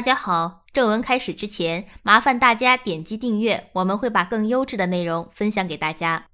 大家好，正文开始之前，麻烦大家点击订阅，我们会把更优质的内容分享给大家。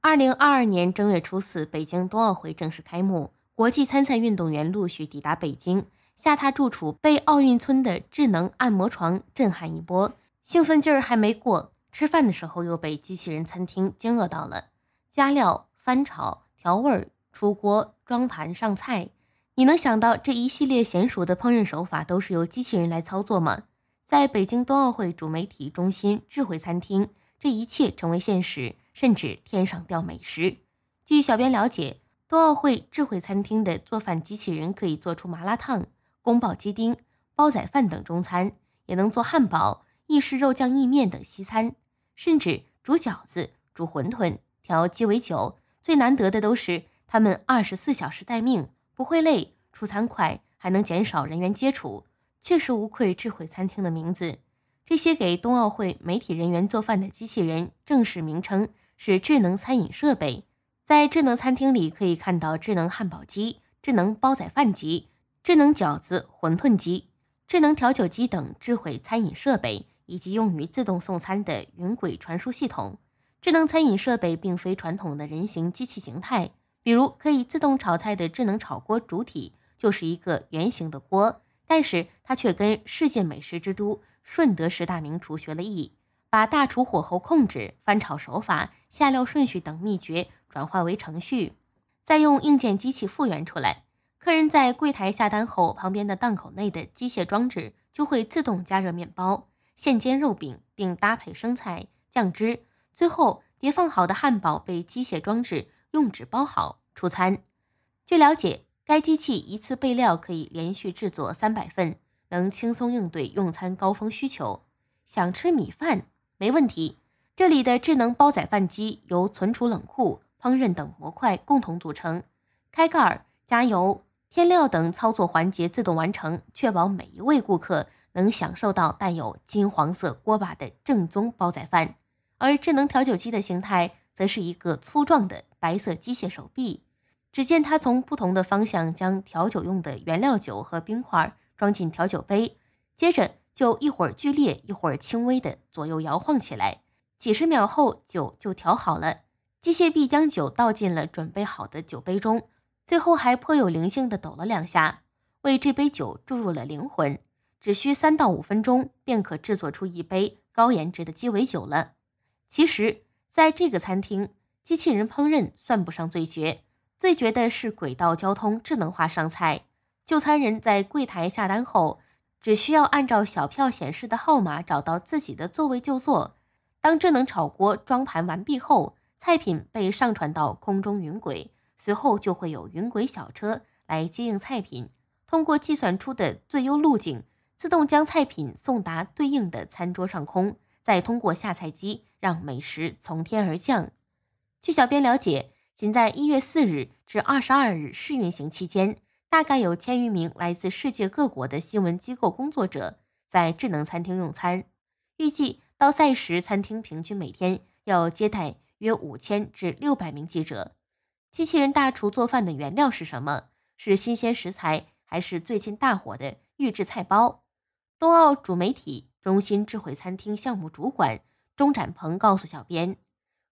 二零二二年正月初四，北京冬奥会正式开幕，国际参赛运动员陆续抵达北京，下榻住处被奥运村的智能按摩床震撼一波，兴奋劲儿还没过，吃饭的时候又被机器人餐厅惊愕到了，加料、翻炒、调味、出锅、装盘、上菜。你能想到这一系列娴熟的烹饪手法都是由机器人来操作吗？在北京冬奥会主媒体中心智慧餐厅，这一切成为现实，甚至天上掉美食。据小编了解，冬奥会智慧餐厅的做饭机器人可以做出麻辣烫、宫保鸡丁、煲仔饭等中餐，也能做汉堡、意式肉酱意面等西餐，甚至煮饺子、煮馄饨、调鸡尾酒。最难得的都是他们二十四小时待命。不会累，出餐快，还能减少人员接触，确实无愧智慧餐厅的名字。这些给冬奥会媒体人员做饭的机器人，正式名称是智能餐饮设备。在智能餐厅里，可以看到智能汉堡机、智能煲仔饭机、智能饺子馄饨机、智能调酒机等智慧餐饮设备，以及用于自动送餐的云轨传输系统。智能餐饮设备并非传统的人形机器形态。比如可以自动炒菜的智能炒锅，主体就是一个圆形的锅，但是它却跟世界美食之都顺德十大名厨学了艺，把大厨火候控制、翻炒手法、下料顺序等秘诀转化为程序，再用硬件机器复原出来。客人在柜台下单后，旁边的档口内的机械装置就会自动加热面包、现煎肉饼，并搭配生菜、酱汁，最后叠放好的汉堡被机械装置。用纸包好出餐。据了解，该机器一次备料可以连续制作三百份，能轻松应对用餐高峰需求。想吃米饭没问题，这里的智能煲仔饭机由存储、冷库、烹饪等模块共同组成，开盖、加油、添料等操作环节自动完成，确保每一位顾客能享受到带有金黄色锅巴的正宗煲仔饭。而智能调酒机的形态。则是一个粗壮的白色机械手臂，只见他从不同的方向将调酒用的原料酒和冰块装进调酒杯，接着就一会儿剧烈，一会儿轻微的左右摇晃起来。几十秒后，酒就调好了。机械臂将酒倒进了准备好的酒杯中，最后还颇有灵性的抖了两下，为这杯酒注入了灵魂。只需三到五分钟，便可制作出一杯高颜值的鸡尾酒了。其实。在这个餐厅，机器人烹饪算不上最绝，最绝的是轨道交通智能化上菜。就餐人在柜台下单后，只需要按照小票显示的号码找到自己的座位就坐。当智能炒锅装盘完毕后，菜品被上传到空中云轨，随后就会有云轨小车来接应菜品，通过计算出的最优路径，自动将菜品送达对应的餐桌上空，再通过下菜机。让美食从天而降。据小编了解，仅在1月4日至22日试运行期间，大概有千余名来自世界各国的新闻机构工作者在智能餐厅用餐。预计到赛时，餐厅平均每天要接待约五千至六百名记者。机器人大厨做饭的原料是什么？是新鲜食材，还是最近大火的预制菜包？冬奥主媒体中心智慧餐厅项目主管。钟展鹏告诉小编，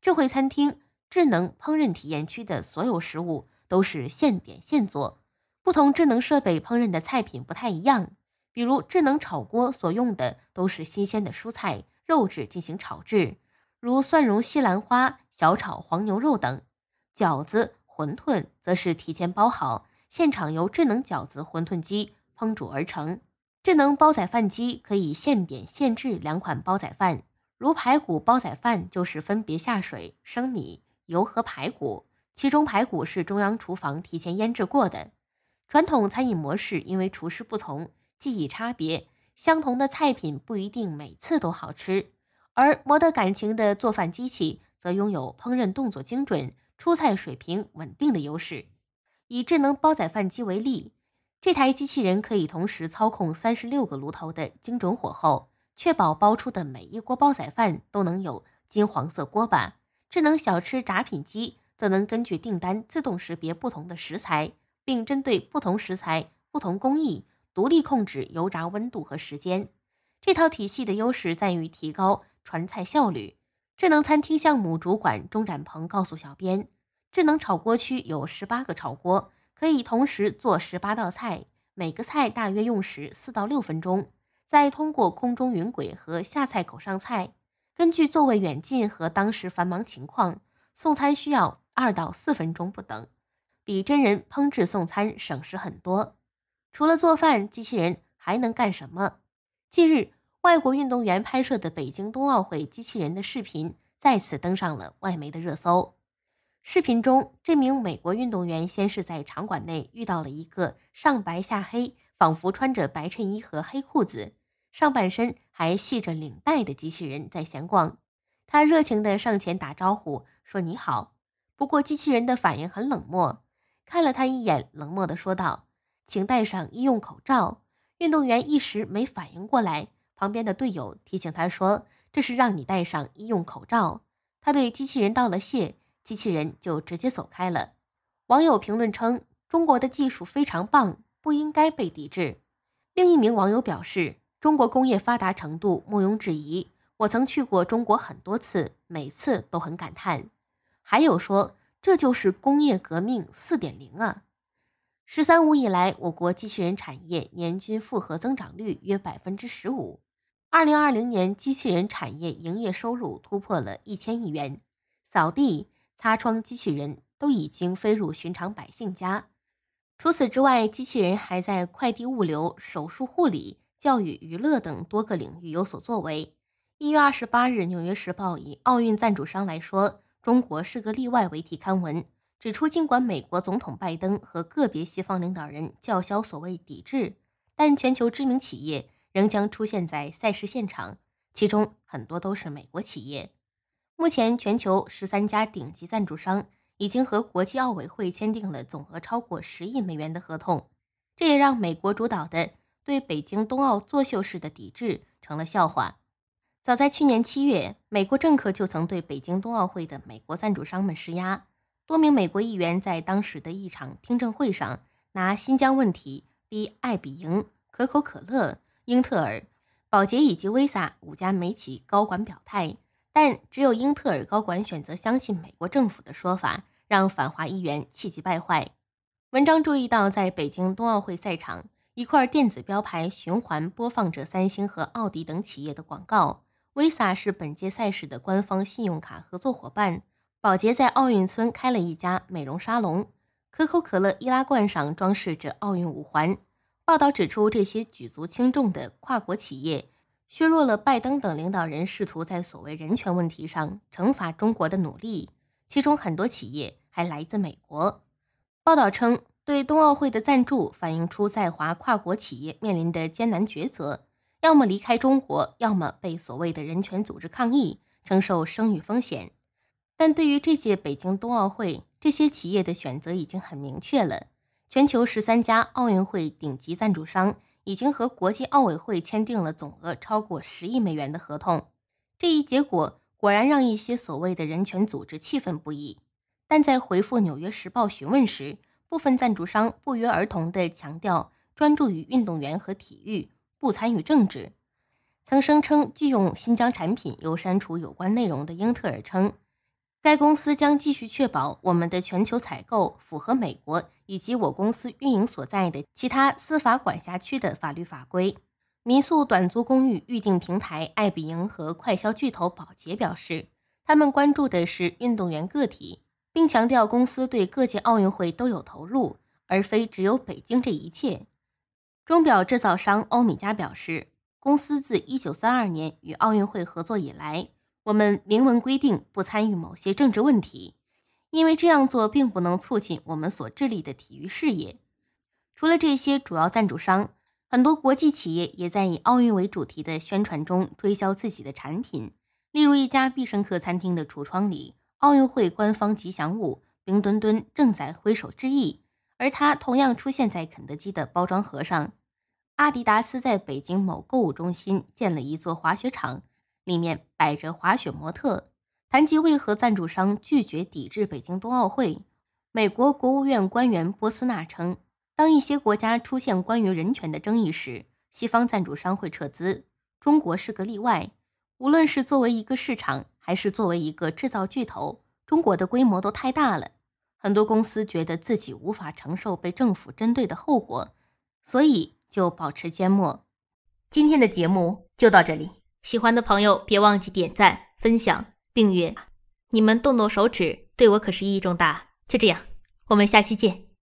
智慧餐厅智能烹饪体验区的所有食物都是现点现做，不同智能设备烹饪的菜品不太一样。比如智能炒锅所用的都是新鲜的蔬菜、肉质进行炒制，如蒜蓉西兰花、小炒黄牛肉等；饺子、馄饨则是提前包好，现场由智能饺子馄饨机烹煮而成。智能煲仔饭机可以现点现制两款煲仔饭。如排骨煲仔饭就是分别下水、生米、油和排骨，其中排骨是中央厨房提前腌制过的。传统餐饮模式因为厨师不同，技艺差别，相同的菜品不一定每次都好吃，而磨得感情的做饭机器则拥有烹饪动作精准、出菜水平稳定的优势。以智能煲仔饭机为例，这台机器人可以同时操控三十六个炉头的精准火候。确保包出的每一锅煲仔饭都能有金黄色锅巴。智能小吃炸品机则能根据订单自动识别不同的食材，并针对不同食材、不同工艺，独立控制油炸温度和时间。这套体系的优势在于提高传菜效率。智能餐厅项目主管钟展鹏告诉小编，智能炒锅区有十八个炒锅，可以同时做十八道菜，每个菜大约用时四到六分钟。再通过空中云轨和下菜口上菜，根据座位远近和当时繁忙情况，送餐需要二到四分钟不等，比真人烹制送餐省时很多。除了做饭，机器人还能干什么？近日，外国运动员拍摄的北京冬奥会机器人的视频再次登上了外媒的热搜。视频中，这名美国运动员先是在场馆内遇到了一个上白下黑，仿佛穿着白衬衣和黑裤子。上半身还系着领带的机器人在闲逛，他热情地上前打招呼说：“你好。”不过，机器人的反应很冷漠，看了他一眼，冷漠地说道：“请戴上医用口罩。”运动员一时没反应过来，旁边的队友提醒他说：“这是让你戴上医用口罩。”他对机器人道了谢，机器人就直接走开了。网友评论称：“中国的技术非常棒，不应该被抵制。”另一名网友表示。中国工业发达程度毋庸置疑。我曾去过中国很多次，每次都很感叹。还有说，这就是工业革命四点零啊！“十三五”以来，我国机器人产业年均复合增长率约百分之十五。二零二零年，机器人产业营业收入突破了一千亿元。扫地、擦窗机器人都已经飞入寻常百姓家。除此之外，机器人还在快递物流、手术护理。教育、娱乐等多个领域有所作为。一月二十八日，《纽约时报》以“奥运赞助商来说，中国是个例外”为题刊文，指出尽管美国总统拜登和个别西方领导人叫嚣所谓抵制，但全球知名企业仍将出现在赛事现场，其中很多都是美国企业。目前，全球十三家顶级赞助商已经和国际奥委会签订了总额超过十亿美元的合同，这也让美国主导的。对北京冬奥作秀式的抵制成了笑话。早在去年七月，美国政客就曾对北京冬奥会的美国赞助商们施压。多名美国议员在当时的一场听证会上，拿新疆问题逼艾比营、可口可乐、英特尔、宝洁以及 Visa 五家美企高管表态，但只有英特尔高管选择相信美国政府的说法，让反华议员气急败坏。文章注意到，在北京冬奥会赛场。一块电子标牌循环播放着三星和奥迪等企业的广告。Visa 是本届赛事的官方信用卡合作伙伴。宝洁在奥运村开了一家美容沙龙。可口可乐易拉罐上装饰着奥运五环。报道指出，这些举足轻重的跨国企业削弱了拜登等领导人试图在所谓人权问题上惩罚中国的努力。其中很多企业还来自美国。报道称。对冬奥会的赞助反映出在华跨国企业面临的艰难抉择：要么离开中国，要么被所谓的人权组织抗议，承受声誉风险。但对于这届北京冬奥会，这些企业的选择已经很明确了。全球十三家奥运会顶级赞助商已经和国际奥委会签订了总额超过十亿美元的合同。这一结果果然让一些所谓的人权组织气愤不已。但在回复《纽约时报》询问时，部分赞助商不约而同地强调专注于运动员和体育，不参与政治。曾声称拒用新疆产品又删除有关内容的英特尔称，该公司将继续确保我们的全球采购符合美国以及我公司运营所在的其他司法管辖区的法律法规。民宿短租公寓预订平台爱彼迎和快消巨头宝洁表示，他们关注的是运动员个体。并强调，公司对各届奥运会都有投入，而非只有北京。这一切，钟表制造商欧米茄表示，公司自一九三二年与奥运会合作以来，我们明文规定不参与某些政治问题，因为这样做并不能促进我们所致力的体育事业。除了这些主要赞助商，很多国际企业也在以奥运为主题的宣传中推销自己的产品，例如一家必胜客餐厅的橱窗里。奥运会官方吉祥物冰墩墩正在挥手致意，而它同样出现在肯德基的包装盒上。阿迪达斯在北京某购物中心建了一座滑雪场，里面摆着滑雪模特。谈及为何赞助商拒绝抵制北京冬奥会，美国国务院官员波斯纳称，当一些国家出现关于人权的争议时，西方赞助商会撤资。中国是个例外，无论是作为一个市场。还是作为一个制造巨头，中国的规模都太大了，很多公司觉得自己无法承受被政府针对的后果，所以就保持缄默。今天的节目就到这里，喜欢的朋友别忘记点赞、分享、订阅，你们动动手指对我可是意义重大。就这样，我们下期见。